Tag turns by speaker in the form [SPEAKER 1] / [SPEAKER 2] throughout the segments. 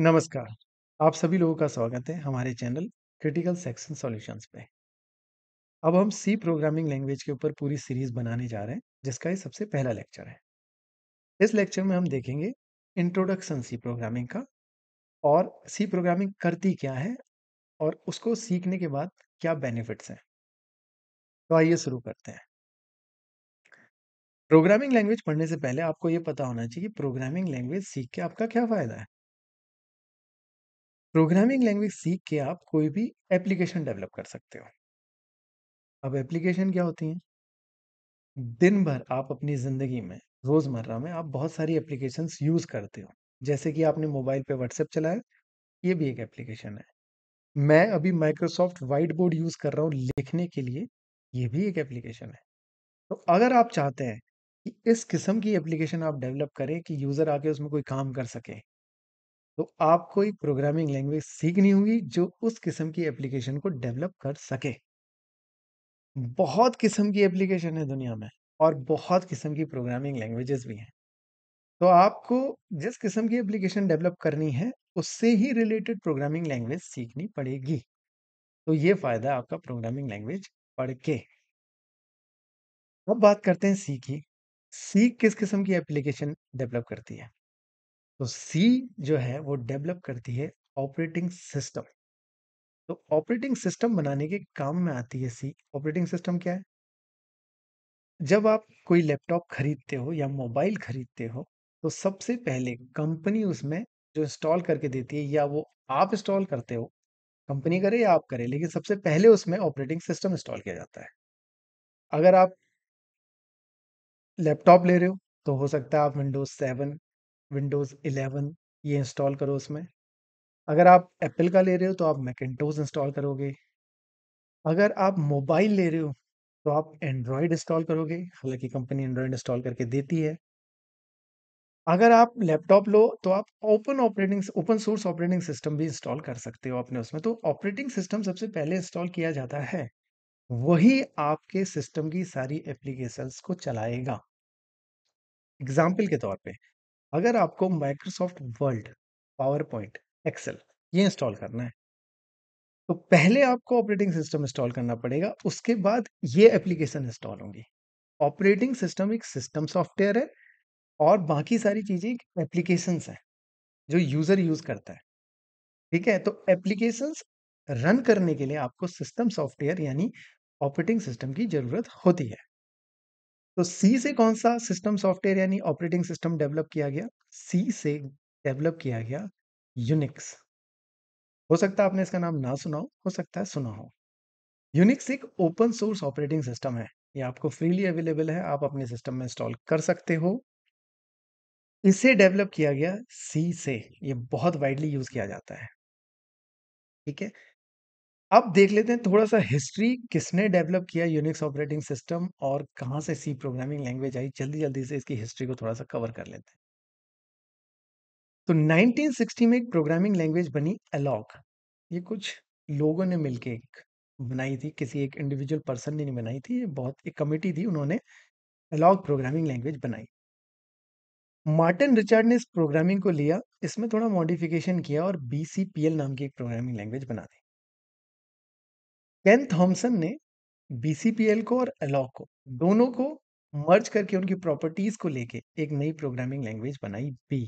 [SPEAKER 1] नमस्कार, आप सभी लोगों का स्वागत है हमारे चैनल क्रिटिकल सेक्शन सॉल्यूशंस पे। अब हम सी प्रोग्रामिंग लैंग्वेज के ऊपर पूरी सीरीज बनाने जा रहे हैं जिसका ये सबसे पहला लेक्चर है। इस लेक्चर में हम देखेंगे इंट्रोडक्शन सी प्रोग्रामिंग का और सी प्रोग्रामिंग करती क्या है और उसको सीखने के बाद क्या बेनिफिट्स हैं। तो आइए शुरू करते हैं। प्रोग्रामिंग लैंग्वेज पढ़ने से पहले आपको ये पता होना चाहिए कि प्रोग्रामिंग लैंग्वेज सीख के आपका क्या फायदा है। प्रोग्रामिंग लैंग्वेज सीख के आप कोई भी एप्लीकेशन डेवलप कर सकते हो अब एप्लीकेशन क्या होती हैं दिन भर आप अपनी ज़िंदगी में रोज़मर्रा में आप बहुत सारी एप्लीकेशन यूज़ करते हो जैसे कि आपने मोबाइल पे व्हाट्सएप चलाया ये भी एक एप्लीकेशन है मैं अभी माइक्रोसॉफ्ट वाइट बोर्ड यूज़ कर रहा हूँ लिखने के लिए ये भी एक एप्लीकेशन है तो अगर आप चाहते हैं कि इस किस्म की एप्लीकेशन आप डेवलप करें कि यूज़र आके उसमें कोई काम कर सके तो आपको एक प्रोग्रामिंग लैंग्वेज सीखनी होगी जो उस किस्म की एप्लीकेशन को डेवलप कर सके बहुत किस्म की एप्लीकेशन है दुनिया में और बहुत किस्म की प्रोग्रामिंग लैंग्वेजेस भी हैं तो आपको जिस किस्म की एप्लीकेशन डेवलप करनी है उससे ही रिलेटेड प्रोग्रामिंग लैंग्वेज सीखनी पड़ेगी तो ये फायदा आपका प्रोग्रामिंग लैंग्वेज पढ़ के अब बात करते हैं सीखी की किस किस्म की एप्लीकेशन डेवलप करती है तो सी जो है वो डेवलप करती है ऑपरेटिंग सिस्टम तो ऑपरेटिंग सिस्टम बनाने के काम में आती है सी ऑपरेटिंग सिस्टम क्या है जब आप कोई लैपटॉप खरीदते हो या मोबाइल खरीदते हो तो सबसे पहले कंपनी उसमें जो इंस्टॉल करके देती है या वो आप इंस्टॉल करते हो कंपनी करे या आप करें लेकिन सबसे पहले उसमें ऑपरेटिंग सिस्टम इंस्टॉल किया जाता है अगर आप लैपटॉप ले रहे हो तो हो सकता है आप विंडोज सेवन विंडोज़ इलेवन ये इंस्टॉल करो उसमें अगर आप एप्पल का ले रहे हो तो आप मैकेटोज इंस्टॉल करोगे अगर आप मोबाइल ले रहे हो तो आप एंड्रॉयड इंस्टॉल करोगे हालांकि कंपनी एंड्रॉयड इंस्टॉल करके देती है अगर आप लैपटॉप लो तो आप open operating open source operating system भी इंस्टॉल कर सकते हो अपने उसमें तो ऑपरेटिंग सिस्टम सबसे पहले इंस्टॉल किया जाता है वही आपके सिस्टम की सारी एप्लीकेशंस को चलाएगा एग्जाम्पल के तौर पर अगर आपको Microsoft Word PowerPoint Excel ये इंस्टॉल करना है तो पहले आपको ऑपरेटिंग सिस्टम इंस्टॉल करना पड़ेगा उसके बाद ये एप्लीकेशन इंस्टॉल होंगी ऑपरेटिंग सिस्टम एक सिस्टम सॉफ्टवेयर है और बाकी सारी चीज़ें एप्लीकेशंस हैं जो यूज़र यूज़ करता है ठीक है तो एप्लीकेशंस रन करने के लिए आपको सिस्टम सॉफ्टवेयर यानी ऑपरेटिंग सिस्टम की ज़रूरत होती है तो सी से कौन सा सिस्टम सॉफ्टवेयर यानी ऑपरेटिंग सिस्टम डेवलप किया गया सी से डेवलप किया गया यूनिक्स हो सकता है आपने इसका नाम ना सुना हो हो सकता है सुना हो यूनिक्स एक ओपन सोर्स ऑपरेटिंग सिस्टम है ये आपको फ्रीली अवेलेबल है आप अपने सिस्टम में इंस्टॉल कर सकते हो इसे डेवलप किया गया सी से ये बहुत वाइडली यूज किया जाता है ठीक है अब देख लेते हैं थोड़ा सा हिस्ट्री किसने डेवलप किया यूनिक्स ऑपरेटिंग सिस्टम और कहाँ से सी प्रोग्रामिंग लैंग्वेज आई जल्दी जल्दी से इसकी हिस्ट्री को थोड़ा सा कवर कर लेते हैं तो 1960 में एक प्रोग्रामिंग लैंग्वेज बनी अलॉक ये कुछ लोगों ने मिलकर एक बनाई थी किसी एक इंडिविजुअल पर्सन ने नहीं बनाई थी ये बहुत एक कमेटी थी उन्होंने अलॉक प्रोग्रामिंग लैंग्वेज बनाई मार्टिन रिचर्ड ने इस प्रोग्रामिंग को लिया इसमें थोड़ा मॉडिफिकेशन किया और बी नाम की एक प्रोग्रामिंग लैंग्वेज बना दी केन थॉमसन ने बीसीपीएल को और अलॉक को दोनों को मर्ज करके उनकी प्रॉपर्टीज को लेके एक नई प्रोग्रामिंग लैंग्वेज बनाई बी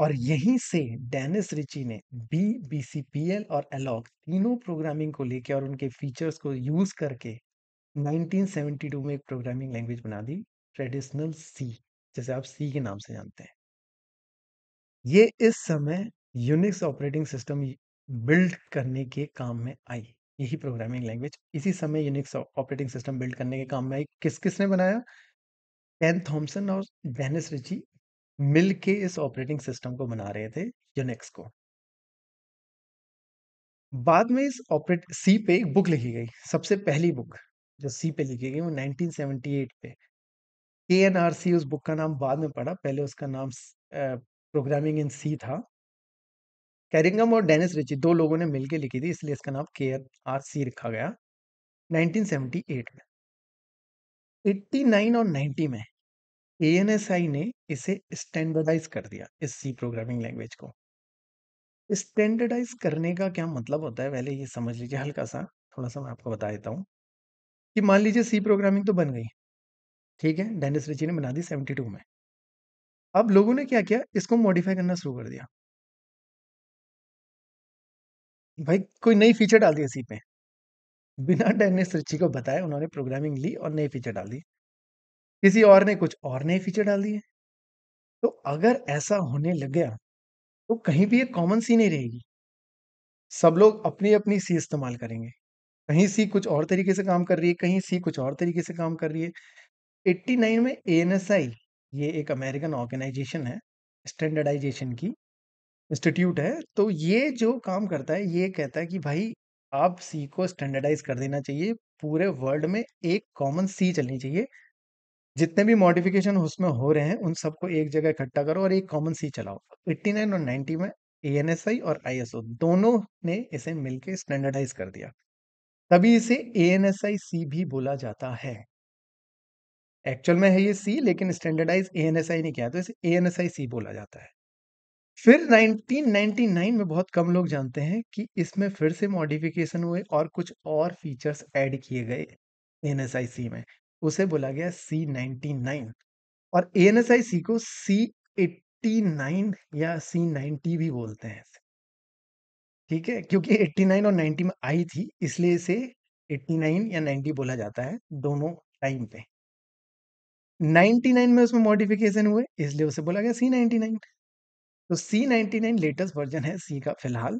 [SPEAKER 1] और यहीं से डेनिस रिची ने बी बीसीपीएल और अलॉक तीनों प्रोग्रामिंग को लेके और उनके फीचर्स को यूज करके 1972 में एक प्रोग्रामिंग लैंग्वेज बना दी ट्रेडिशनल सी जैसे आप सी के नाम से जानते हैं ये इस समय यूनिक्स ऑपरेटिंग सिस्टम बिल्ड करने के काम में आई। यही प्रोग्रामिंग लैंग्वेज इसी समय यूनिक्स ऑपरेटिंग सिस्टम बिल्ड करने के काम में आई। किस-किसने बनाया? एन थॉमसन और डेनिस रिची मिल के इस ऑपरेटिंग सिस्टम को बना रहे थे, यूनिक्स को। बाद में इस ऑपरेट सी पे एक बुक लिखी गई, सबसे पहली बुक जो सी पे लिखी गई वो 1978 पे। एन आर सी उस बुक का नाम बाद में पढ़ा पहले उसका नाम प्रोग्रामिंग इन सी था। कैरिंगम और डेनिस रिची दो लोगों ने मिलकर लिखी थी इसलिए इसका नाम के आर सी रखा गया 1978 में 89 और 90 में ए ने इसे स्टैंडर्डाइज कर दिया इस सी प्रोग्रामिंग लैंग्वेज को स्टैंडर्डाइज करने का क्या मतलब होता है पहले ये समझ लीजिए हल्का सा थोड़ा सा मैं आपको बता देता हूँ कि मान लीजिए सी प्रोग्रामिंग तो बन गई ठीक है डेनिस रिची ने बना दी 72 में अब लोगों ने क्या किया इसको मॉडिफाई करना शुरू कर दिया भाई कोई नई फीचर डाल दी सी पे बिना डेनिस रिची को बताए उन्होंने प्रोग्रामिंग ली और नई फीचर डाल दी किसी और ने कुछ और नए फीचर डाल दिए तो अगर ऐसा होने लग गया तो कहीं भी एक कॉमन सी नहीं रहेगी सब लोग अपनी अपनी सी इस्तेमाल करेंगे कहीं सी कुछ और तरीके से काम कर रही है कहीं सी कुछ और तरीके से काम कर रही है एट्टी में ए ये एक अमेरिकन ऑर्गेनाइजेशन है स्टैंडर्डाइजेशन की इंस्टीट्यूट है तो ये जो काम करता है ये कहता है कि भाई आप सी को स्टैंडर्डाइज कर देना चाहिए पूरे वर्ल्ड में एक कॉमन सी चलनी चाहिए जितने भी मॉडिफिकेशन उसमें हो रहे हैं उन सबको एक जगह इकट्ठा करो और एक कॉमन सी चलाओ एट्टी नाइन और नाइनटी में ए एन एस आई और आई एस ओ दोनों ने इसे मिलकर स्टैंडर्डाइज कर दिया तभी इसे ए एन एस आई सी भी बोला जाता है एक्चुअल में है ये सी लेकिन standardise A N S I नहीं किया तो इसे ए बोला जाता है फिर 1999 में बहुत कम लोग जानते हैं कि इसमें फिर से मॉडिफिकेशन हुए और कुछ और फीचर्स ऐड किए गए एन में उसे बोला गया सी और एएनएसआईसी को सी या सी भी बोलते हैं ठीक है क्योंकि 89 और 90 में आई थी इसलिए इसे 89 या 90 बोला जाता है दोनों टाइम पे 99 में उसमें मॉडिफिकेशन हुए इसलिए उसे बोला गया सी तो C ninety nine latest version है सी का फिलहाल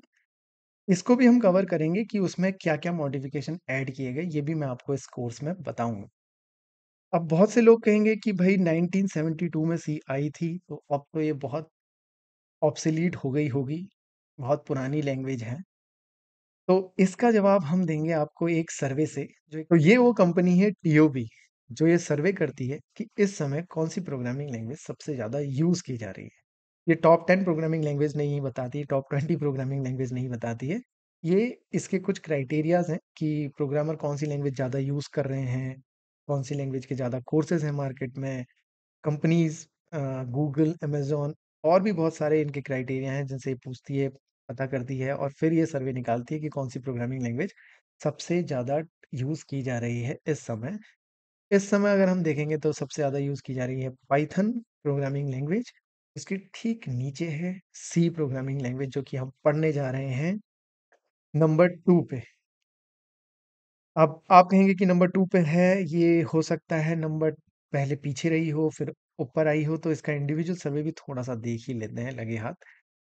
[SPEAKER 1] इसको भी हम कवर करेंगे कि उसमें क्या क्या मॉडिफिकेशन ऐड किए गए ये भी मैं आपको इस कोर्स में बताऊंगा अब बहुत से लोग कहेंगे कि भाई 1972 में सी आई थी तो अब तो ये बहुत ऑप्सिलीट हो गई होगी बहुत पुरानी लैंग्वेज है तो इसका जवाब हम देंगे आपको एक सर्वे से जो तो ये वो कंपनी है टीओबी जो ये सर्वे करती है कि इस समय कौन सी प्रोग्रामिंग लैंग्वेज सबसे ज़्यादा यूज़ की जा रही है ये टॉप टेन प्रोग्रामिंग लैंग्वेज नहीं बताती है टॉप ट्वेंटी प्रोग्रामिंग लैंग्वेज नहीं बताती है ये इसके कुछ क्राइटेरियाज हैं कि प्रोग्रामर कौन सी लैंग्वेज ज़्यादा यूज़ कर रहे हैं कौन सी लैंग्वेज के ज़्यादा कोर्सेज हैं मार्केट में कंपनीज गूगल अमेजोन और भी बहुत सारे इनके क्राइटेरिया हैं जिनसे पूछती है पता करती है और फिर ये सर्वे निकालती है कि कौन सी प्रोग्रामिंग लैंग्वेज सबसे ज़्यादा यूज़ की जा रही है इस समय इस समय अगर हम देखेंगे तो सबसे ज़्यादा यूज़ की जा रही है पाइथन प्रोग्रामिंग लैंग्वेज इसके ठीक नीचे है सी प्रोग्रामिंग लैंग्वेज जो कि हम पढ़ने जा रहे हैं नंबर टू पे अब आप कहेंगे कि नंबर टू पे है ये हो सकता है नंबर पहले पीछे रही हो फिर ऊपर आई हो तो इसका इंडिविजुअल सर्वे भी थोड़ा सा देख ही लेते हैं लगे हाथ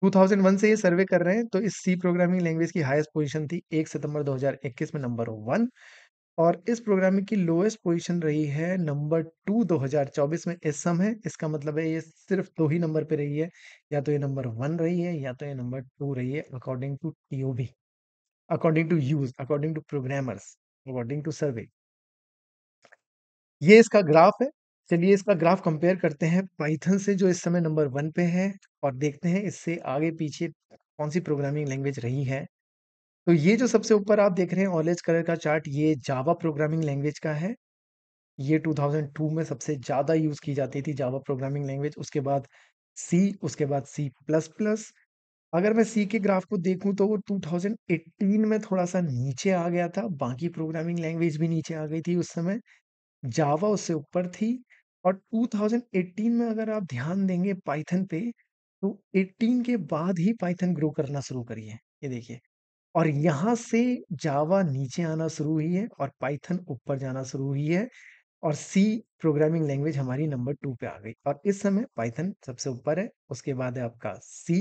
[SPEAKER 1] 2001 से ये सर्वे कर रहे हैं तो इस सी प्रोग्रामिंग लैंग्वेज की हाईएस्ट पोजीशन थी 1 सितंबर 2021 में नंबर वन और इस प्रोग्राम की लोएस्ट पोजीशन रही है नंबर टू 2024 में इस सम है इसका मतलब है ये सिर्फ दो ही नंबर पे रही है या तो ये नंबर वन रही है या तो ये नंबर टू रही है according to TIOBE according to use according to programmers according to survey ये इसका ग्राफ है चलिए इसका ग्राफ कंपेयर करते हैं पाइथन से जो इस समय नंबर वन पे है और देखते हैं इससे आगे पीछे कौन सी प्रोग्रामिंग लैंग्वेज रही है तो ये जो सबसे ऊपर आप देख रहे हैं ऑलेज कलर का चार्ट ये जावा प्रोग्रामिंग लैंग्वेज का है ये 2002 में सबसे ज़्यादा यूज़ की जाती थी जावा प्रोग्रामिंग लैंग्वेज उसके बाद सी उसके बाद सी प्लस प्लस अगर मैं सी के ग्राफ को देखूं तो वो 2018 में थोड़ा सा नीचे आ गया था बाकी प्रोग्रामिंग लैंग्वेज भी नीचे आ गई थी उस समय जावा उससे ऊपर थी और 2018 में अगर आप ध्यान देंगे पाइथन पे तो 18 के बाद ही पाइथन ग्रो करना शुरू करिए ये देखिए और यहाँ से जावा नीचे आना शुरू हुई है और पाइथन ऊपर जाना शुरू हुई है और सी प्रोग्रामिंग लैंग्वेज हमारी नंबर टू पे आ गई और इस समय पाइथन सबसे ऊपर है उसके बाद है आपका सी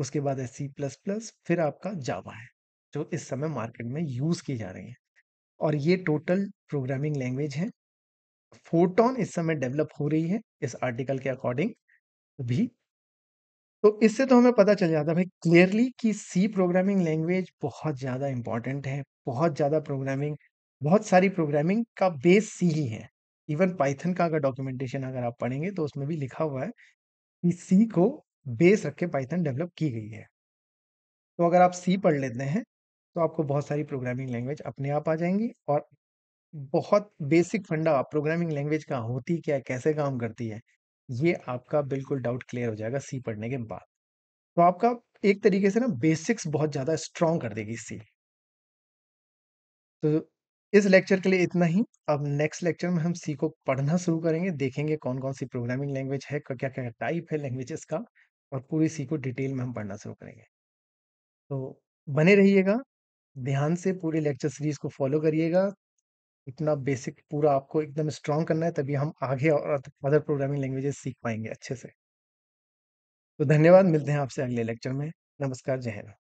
[SPEAKER 1] उसके बाद है सी प्लस प्लस फिर आपका जावा है जो इस समय मार्केट में यूज की जा रही है और ये टोटल प्रोग्रामिंग लैंग्वेज है फोटोन इस समय डेवलप हो रही है इस आर्टिकल के अकॉर्डिंग भी तो इससे तो हमें पता चल जाता है भाई क्लियरली कि सी प्रोग्रामिंग लैंग्वेज बहुत ज़्यादा इंपॉर्टेंट है बहुत ज़्यादा प्रोग्रामिंग बहुत सारी प्रोग्रामिंग का बेस सी ही है इवन पाइथन का अगर डॉक्यूमेंटेशन अगर आप पढ़ेंगे तो उसमें भी लिखा हुआ है कि सी को बेस रख के पाइथन डेवलप की गई है तो अगर आप सी पढ़ लेते हैं तो आपको बहुत सारी प्रोग्रामिंग लैंग्वेज अपने आप आ जाएंगी और बहुत बेसिक फंडा प्रोग्रामिंग लैंग्वेज का होती क्या कैसे काम करती है ये आपका बिल्कुल डाउट क्लियर हो जाएगा सी पढ़ने के बाद तो आपका एक तरीके से ना बेसिक्स बहुत ज्यादा स्ट्रांग कर देगी सी तो इस लेक्चर के लिए इतना ही अब नेक्स्ट लेक्चर में हम सी को पढ़ना शुरू करेंगे देखेंगे कौन कौन सी प्रोग्रामिंग लैंग्वेज है क्या क्या टाइप है लैंग्वेजेस का और पूरी सी को डिटेल में हम पढ़ना शुरू करेंगे तो बने रहिएगा ध्यान से पूरे लेक्चर सीरीज को फॉलो करिएगा इतना बेसिक पूरा आपको एकदम स्ट्रॉन्ग करना है तभी हम आगे और अदर प्रोग्रामिंग लैंग्वेजेस सीख पाएंगे अच्छे से तो धन्यवाद मिलते हैं आपसे अगले लेक्चर में नमस्कार जय हिंद